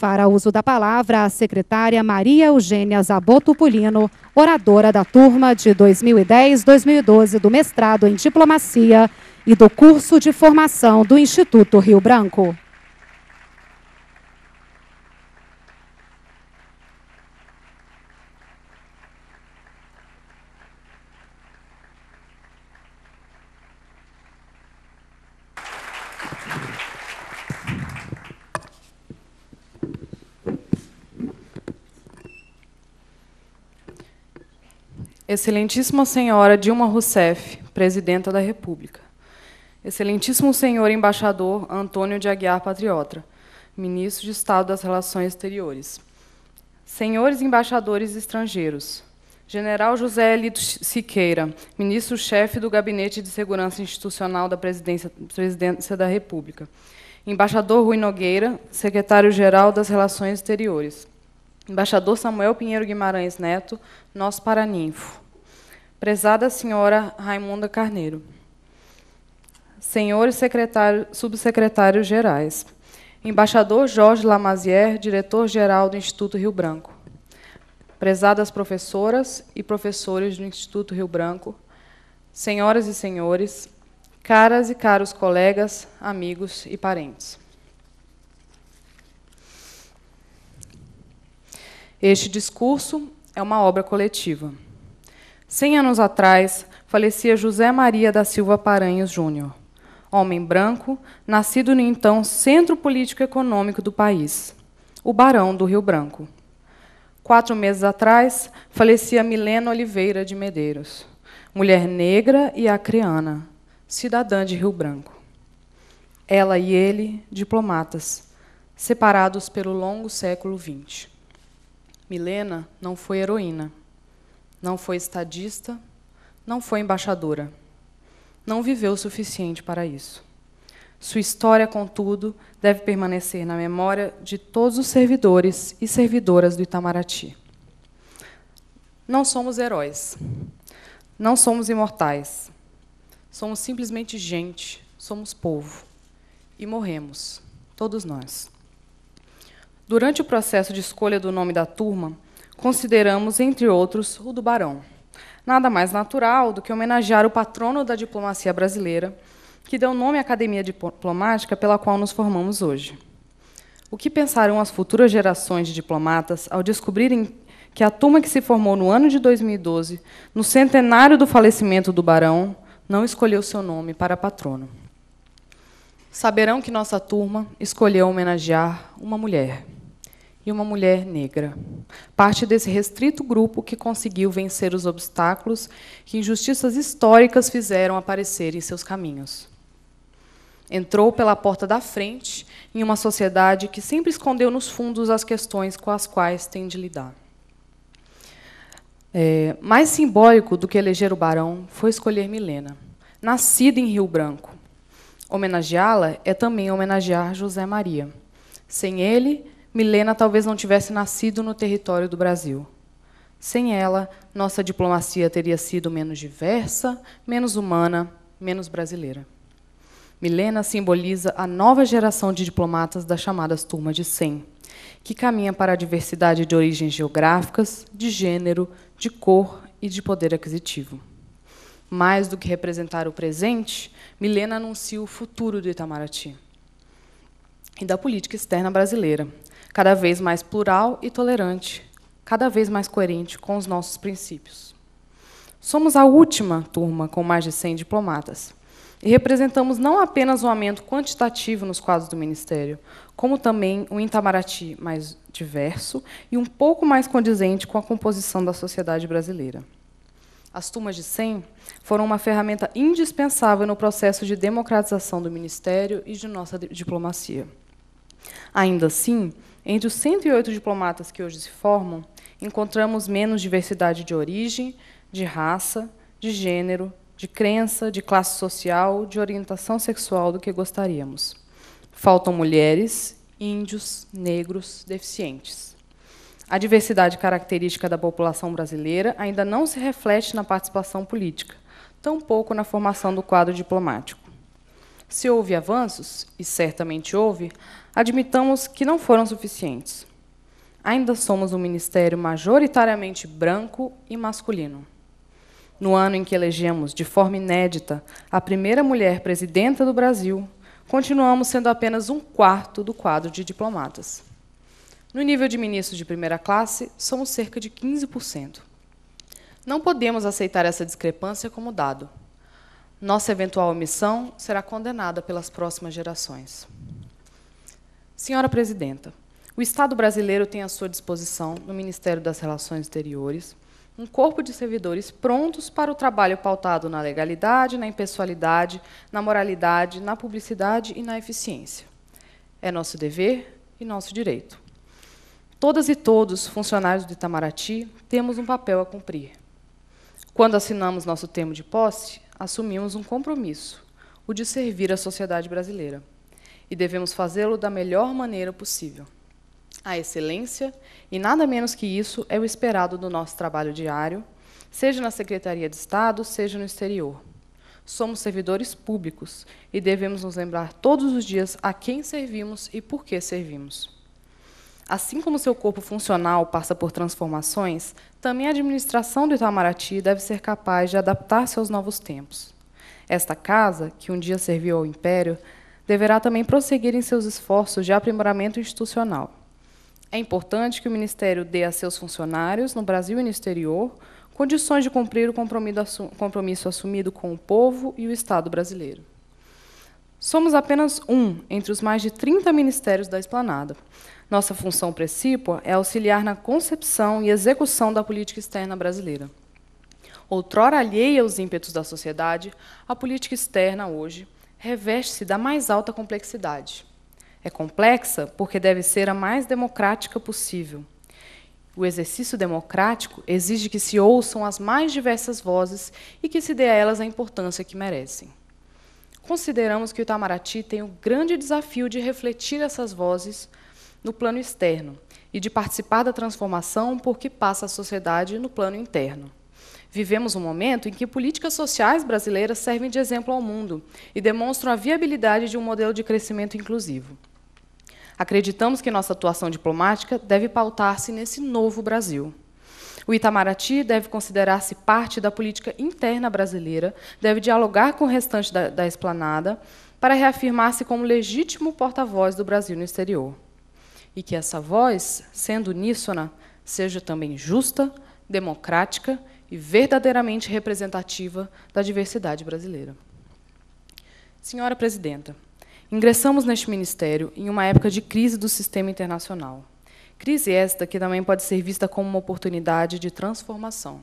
Fará uso da palavra a secretária Maria Eugênia Zaboto Pulino, oradora da turma de 2010-2012 do mestrado em Diplomacia e do curso de formação do Instituto Rio Branco. Excelentíssima Senhora Dilma Rousseff, Presidenta da República. Excelentíssimo Senhor Embaixador Antônio de Aguiar Patriota, Ministro de Estado das Relações Exteriores. Senhores embaixadores estrangeiros. General José Elito Siqueira, Ministro-Chefe do Gabinete de Segurança Institucional da Presidência, Presidência da República. Embaixador Rui Nogueira, Secretário-Geral das Relações Exteriores. Embaixador Samuel Pinheiro Guimarães Neto, nosso paraninfo. Prezada senhora Raimunda Carneiro. Senhores secretário, subsecretários gerais. Embaixador Jorge Lamazier, diretor-geral do Instituto Rio Branco. Prezadas professoras e professores do Instituto Rio Branco, senhoras e senhores, caras e caros colegas, amigos e parentes. Este discurso é uma obra coletiva. Cem anos atrás, falecia José Maria da Silva Paranhos Júnior, homem branco, nascido no então centro político econômico do país, o Barão do Rio Branco. Quatro meses atrás, falecia Milena Oliveira de Medeiros, mulher negra e acreana, cidadã de Rio Branco. Ela e ele, diplomatas, separados pelo longo século XX. Milena não foi heroína, não foi estadista, não foi embaixadora. Não viveu o suficiente para isso. Sua história, contudo, deve permanecer na memória de todos os servidores e servidoras do Itamaraty. Não somos heróis. Não somos imortais. Somos simplesmente gente, somos povo. E morremos, todos nós. Durante o processo de escolha do nome da turma, consideramos, entre outros, o do Barão. Nada mais natural do que homenagear o patrono da diplomacia brasileira, que deu nome à Academia Diplomática pela qual nos formamos hoje. O que pensarão as futuras gerações de diplomatas ao descobrirem que a turma que se formou no ano de 2012, no centenário do falecimento do Barão, não escolheu seu nome para patrono? Saberão que nossa turma escolheu homenagear uma mulher e uma mulher negra. Parte desse restrito grupo que conseguiu vencer os obstáculos que injustiças históricas fizeram aparecer em seus caminhos. Entrou pela porta da frente em uma sociedade que sempre escondeu nos fundos as questões com as quais tem de lidar. É, mais simbólico do que eleger o barão foi escolher Milena, nascida em Rio Branco. Homenageá-la é também homenagear José Maria. Sem ele, Milena talvez não tivesse nascido no território do Brasil. Sem ela, nossa diplomacia teria sido menos diversa, menos humana, menos brasileira. Milena simboliza a nova geração de diplomatas das chamadas turma de 100, que caminha para a diversidade de origens geográficas, de gênero, de cor e de poder aquisitivo. Mais do que representar o presente, Milena anuncia o futuro do Itamaraty e da política externa brasileira, cada vez mais plural e tolerante, cada vez mais coerente com os nossos princípios. Somos a última turma com mais de 100 diplomatas e representamos não apenas um aumento quantitativo nos quadros do Ministério, como também um Itamaraty mais diverso e um pouco mais condizente com a composição da sociedade brasileira. As turmas de 100 foram uma ferramenta indispensável no processo de democratização do Ministério e de nossa diplomacia. Ainda assim, entre os 108 diplomatas que hoje se formam, encontramos menos diversidade de origem, de raça, de gênero, de crença, de classe social, de orientação sexual do que gostaríamos. Faltam mulheres, índios, negros, deficientes. A diversidade característica da população brasileira ainda não se reflete na participação política, tampouco na formação do quadro diplomático. Se houve avanços, e certamente houve, admitamos que não foram suficientes. Ainda somos um ministério majoritariamente branco e masculino. No ano em que elegemos, de forma inédita, a primeira mulher presidenta do Brasil, continuamos sendo apenas um quarto do quadro de diplomatas. No nível de ministros de primeira classe, somos cerca de 15%. Não podemos aceitar essa discrepância como dado. Nossa eventual omissão será condenada pelas próximas gerações. Senhora Presidenta, o Estado brasileiro tem à sua disposição, no Ministério das Relações Exteriores, um corpo de servidores prontos para o trabalho pautado na legalidade, na impessoalidade, na moralidade, na publicidade e na eficiência. É nosso dever e nosso direito. Todas e todos, funcionários do Itamaraty, temos um papel a cumprir. Quando assinamos nosso termo de posse, assumimos um compromisso, o de servir a sociedade brasileira. E devemos fazê-lo da melhor maneira possível. A excelência, e nada menos que isso, é o esperado do nosso trabalho diário, seja na Secretaria de Estado, seja no exterior. Somos servidores públicos e devemos nos lembrar todos os dias a quem servimos e por que servimos. Assim como seu corpo funcional passa por transformações, também a administração do Itamaraty deve ser capaz de adaptar-se aos novos tempos. Esta casa, que um dia serviu ao Império, deverá também prosseguir em seus esforços de aprimoramento institucional. É importante que o Ministério dê a seus funcionários, no Brasil e no exterior, condições de cumprir o compromisso assumido com o povo e o Estado brasileiro. Somos apenas um entre os mais de 30 ministérios da Esplanada. Nossa função precípua é auxiliar na concepção e execução da política externa brasileira. Outrora alheia aos ímpetos da sociedade, a política externa hoje reveste-se da mais alta complexidade. É complexa porque deve ser a mais democrática possível. O exercício democrático exige que se ouçam as mais diversas vozes e que se dê a elas a importância que merecem. Consideramos que o Itamaraty tem o grande desafio de refletir essas vozes no plano externo e de participar da transformação por que passa a sociedade no plano interno. Vivemos um momento em que políticas sociais brasileiras servem de exemplo ao mundo e demonstram a viabilidade de um modelo de crescimento inclusivo. Acreditamos que nossa atuação diplomática deve pautar-se nesse novo Brasil. O Itamaraty deve considerar-se parte da política interna brasileira, deve dialogar com o restante da, da esplanada para reafirmar-se como legítimo porta-voz do Brasil no exterior. E que essa voz, sendo uníssona, seja também justa, democrática e verdadeiramente representativa da diversidade brasileira. Senhora Presidenta, ingressamos neste Ministério em uma época de crise do sistema internacional. Crise esta que também pode ser vista como uma oportunidade de transformação.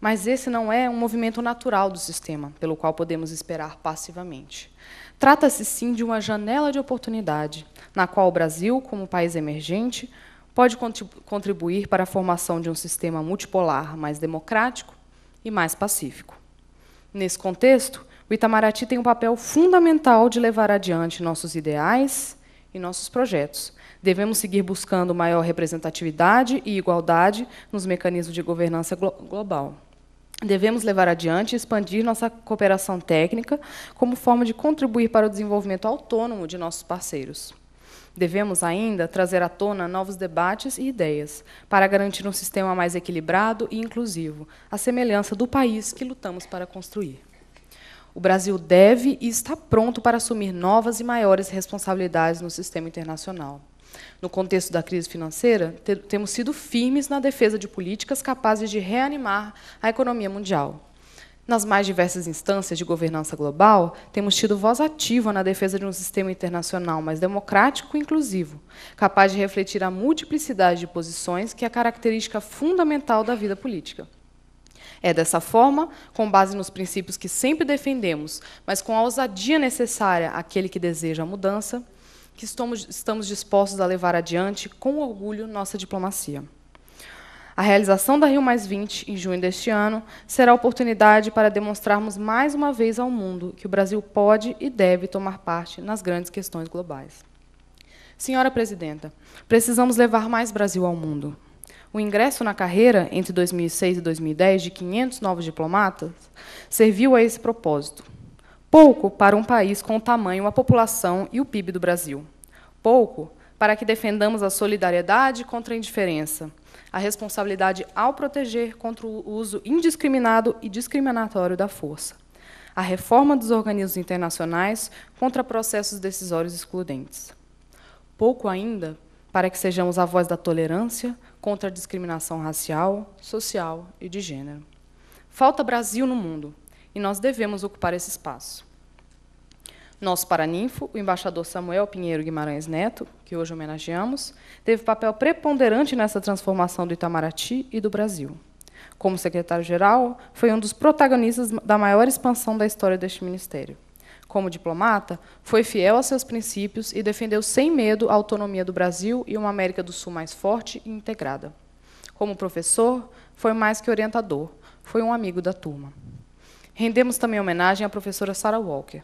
Mas esse não é um movimento natural do sistema, pelo qual podemos esperar passivamente. Trata-se sim de uma janela de oportunidade, na qual o Brasil, como país emergente, pode contribuir para a formação de um sistema multipolar mais democrático e mais pacífico. Nesse contexto, o Itamaraty tem um papel fundamental de levar adiante nossos ideais e nossos projetos, Devemos seguir buscando maior representatividade e igualdade nos mecanismos de governança glo global. Devemos levar adiante e expandir nossa cooperação técnica como forma de contribuir para o desenvolvimento autônomo de nossos parceiros. Devemos ainda trazer à tona novos debates e ideias para garantir um sistema mais equilibrado e inclusivo, à semelhança do país que lutamos para construir. O Brasil deve e está pronto para assumir novas e maiores responsabilidades no sistema internacional. No contexto da crise financeira, te temos sido firmes na defesa de políticas capazes de reanimar a economia mundial. Nas mais diversas instâncias de governança global, temos tido voz ativa na defesa de um sistema internacional mais democrático e inclusivo, capaz de refletir a multiplicidade de posições que é característica fundamental da vida política. É dessa forma, com base nos princípios que sempre defendemos, mas com a ousadia necessária àquele que deseja a mudança, que estamos, estamos dispostos a levar adiante com orgulho nossa diplomacia. A realização da Rio Mais 20, em junho deste ano, será a oportunidade para demonstrarmos mais uma vez ao mundo que o Brasil pode e deve tomar parte nas grandes questões globais. Senhora Presidenta, precisamos levar mais Brasil ao mundo. O ingresso na carreira entre 2006 e 2010 de 500 novos diplomatas serviu a esse propósito. Pouco para um país com o tamanho, a população e o PIB do Brasil. Pouco para que defendamos a solidariedade contra a indiferença, a responsabilidade ao proteger contra o uso indiscriminado e discriminatório da força, a reforma dos organismos internacionais contra processos decisórios excludentes. Pouco ainda para que sejamos a voz da tolerância, contra a discriminação racial, social e de gênero. Falta Brasil no mundo, e nós devemos ocupar esse espaço. Nosso paraninfo, o embaixador Samuel Pinheiro Guimarães Neto, que hoje homenageamos, teve papel preponderante nessa transformação do Itamaraty e do Brasil. Como secretário-geral, foi um dos protagonistas da maior expansão da história deste ministério como diplomata, foi fiel a seus princípios e defendeu sem medo a autonomia do Brasil e uma América do Sul mais forte e integrada. Como professor, foi mais que orientador, foi um amigo da turma. Rendemos também homenagem à professora Sarah Walker,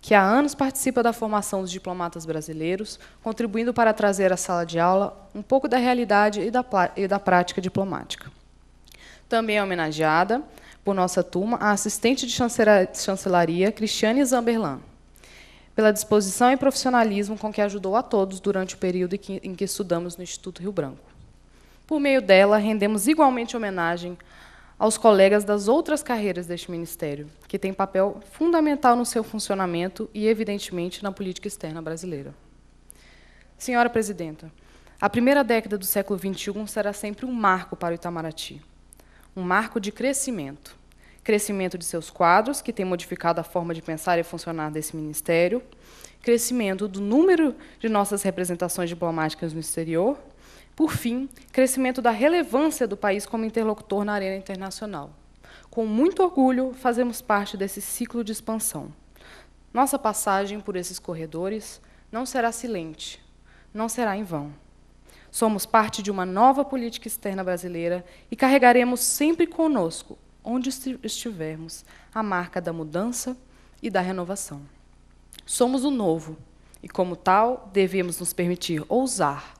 que há anos participa da formação dos diplomatas brasileiros, contribuindo para trazer à sala de aula um pouco da realidade e da, e da prática diplomática. Também é homenageada por nossa turma, a assistente de chancelaria, Cristiane Zamberlan, pela disposição e profissionalismo com que ajudou a todos durante o período em que estudamos no Instituto Rio Branco. Por meio dela, rendemos igualmente homenagem aos colegas das outras carreiras deste Ministério, que têm papel fundamental no seu funcionamento e, evidentemente, na política externa brasileira. Senhora Presidenta, a primeira década do século XXI será sempre um marco para o Itamaraty um marco de crescimento. Crescimento de seus quadros, que tem modificado a forma de pensar e funcionar desse ministério, crescimento do número de nossas representações diplomáticas no exterior, por fim, crescimento da relevância do país como interlocutor na arena internacional. Com muito orgulho, fazemos parte desse ciclo de expansão. Nossa passagem por esses corredores não será silente, não será em vão. Somos parte de uma nova política externa brasileira e carregaremos sempre conosco, onde estivermos, a marca da mudança e da renovação. Somos o novo e, como tal, devemos nos permitir ousar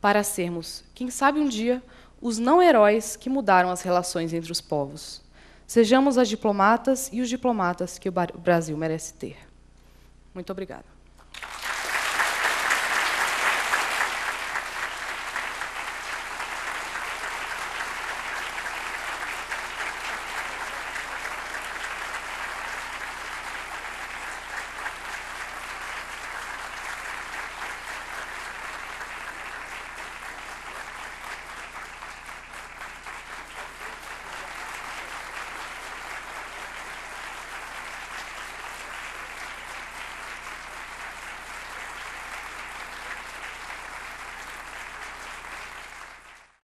para sermos, quem sabe um dia, os não-heróis que mudaram as relações entre os povos. Sejamos as diplomatas e os diplomatas que o Brasil merece ter. Muito obrigada.